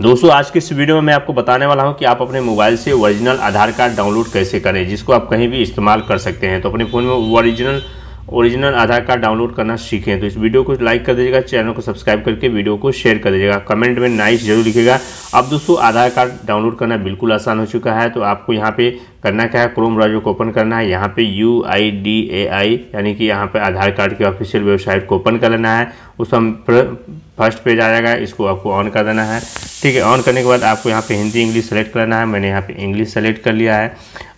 दोस्तों आज के इस वीडियो में मैं आपको बताने वाला हूं कि आप अपने मोबाइल से ओरिजिनल आधार कार्ड डाउनलोड कैसे करें जिसको आप कहीं भी इस्तेमाल कर सकते हैं तो अपने फ़ोन में original original Aadhaar card download करना सीखें तो इस वीडियो को लाइक कर दीजिएगा चैनल को सब्सक्राइब करके वीडियो को शेयर कर दीजिएगा कमेंट में नाइस जरूर लिखेगा अब दोस्तों आधार कार्ड डाउनलोड करना बिल्कुल आसान हो चुका है तो आपको यहाँ पे करना क्या है क्रोम ब्राउजर को ओपन करना है यहाँ पे यू आई डी ए आई यानी कि यहाँ पे आधार कार्ड की ऑफिशियल वेबसाइट को ओपन कर लेना है उस हम फर्स्ट पेज आ जाएगा इसको आपको ऑन कर देना है ठीक है ऑन करने के बाद आपको यहाँ पे हिंदी इंग्लिश सेलेक्ट करना है मैंने यहाँ पे इंग्लिश सेलेक्ट कर लिया है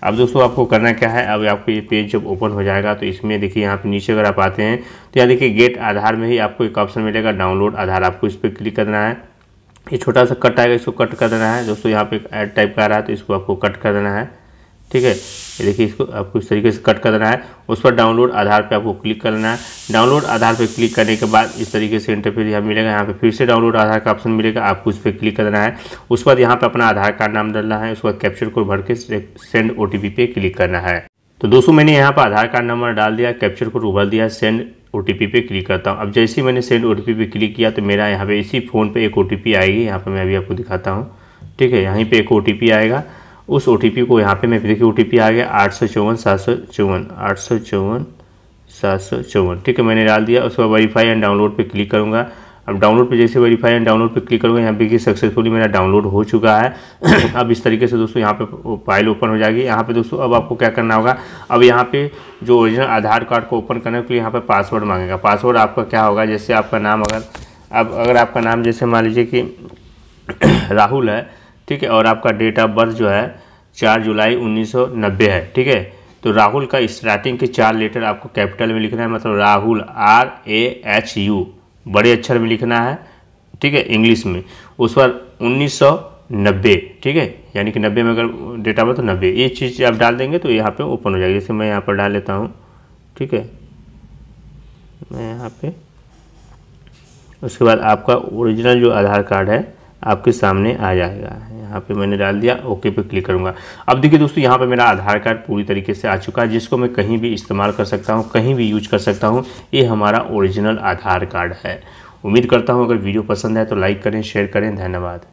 अब दोस्तों आपको करना क्या है अब आपको ये पेज जब ओपन हो जाएगा तो इसमें देखिए यहाँ पे नीचे अगर आप आते हैं तो यहाँ देखिए गेट आधार में ही आपको एक ऑप्शन मिलेगा डाउनलोड आधार आपको इस पर क्लिक करना है ये छोटा सा कट आएगा इसको कट कर देना है दोस्तों यहाँ पे एड टाइप का आ रहा है तो इसको आपको कट कर देना है ठीक है ये देखिए इसको आपको इस तरीके से कट करना है उस पर डाउनलोड आधार पे आपको क्लिक करना है डाउनलोड आधार पे क्लिक करने के बाद इस तरीके से इंटरफेस यहाँ मिलेगा यहाँ पे फिर से डाउनलोड आधार का ऑप्शन मिलेगा आपको उस पर क्लिक करना है उस बाद यहाँ पे अपना आधार कार्ड नाम डालना है उसके बाद कैप्चर को भर के सेंड ओ पे क्लिक करना है तो दोस्तों मैंने यहाँ पर आधार कार्ड नंबर डाल दिया कैप्चर को उभर दिया सेंड ओ पे क्लिक करता हूँ अब जैसे ही मैंने सेंड ओ पे क्लिक किया तो मेरा यहाँ पे इसी फ़ोन पे एक ओ आएगी यहाँ पर मैं अभी आपको दिखाता हूँ ठीक है यहीं पे एक ओ आएगा उस ओ को यहाँ पे मैं देखिए ओ आ गया आठ सौ चौवन सात सौ चौवन आठ सौ चौवन सात सौ चौवन ठीक है मैंने डाल दिया उसके बाद वेरीफाई एंड डाउनलोड पे क्लिक करूँगा अब डाउनलोड पे जैसे वेरीफाई एंड डाउनलोड पे क्लिक करूँगा यहाँ पे कि सक्सेसफुली मेरा डाउनलोड हो चुका है अब इस तरीके से दोस्तों यहाँ पे फाइल ओपन हो जाएगी यहाँ पे दोस्तों अब आपको क्या करना होगा अब यहाँ पे जो ओरिजिनल आधार कार्ड को ओपन करने के लिए यहाँ पर पासवर्ड मांगेगा पासवर्ड आपका क्या होगा जैसे आपका नाम अगर अब अगर आपका नाम जैसे मान लीजिए कि राहुल है ठीक है और आपका डेट ऑफ बर्थ जो है चार जुलाई 1990 है ठीक है तो राहुल का स्टार्टिंग के चार लेटर आपको कैपिटल में लिखना है मतलब Rahul R A H U बड़े अक्षर में लिखना है ठीक है इंग्लिश में उस पर 1990 ठीक है यानी कि 90 में अगर डेटा हो तो 90 ये चीज़ आप डाल देंगे तो यहाँ पे ओपन हो जाएगी जैसे मैं यहाँ पर डाल लेता हूँ ठीक है मैं यहाँ पे उसके बाद आपका ओरिजिनल जो आधार कार्ड है आपके सामने आ जाएगा यहाँ पे मैंने डाल दिया ओके पे क्लिक करूँगा अब देखिए दोस्तों यहाँ पे मेरा आधार कार्ड पूरी तरीके से आ चुका है जिसको मैं कहीं भी इस्तेमाल कर सकता हूँ कहीं भी यूज कर सकता हूँ ये हमारा ओरिजिनल आधार कार्ड है उम्मीद करता हूँ अगर वीडियो पसंद है तो लाइक करें शेयर करें धन्यवाद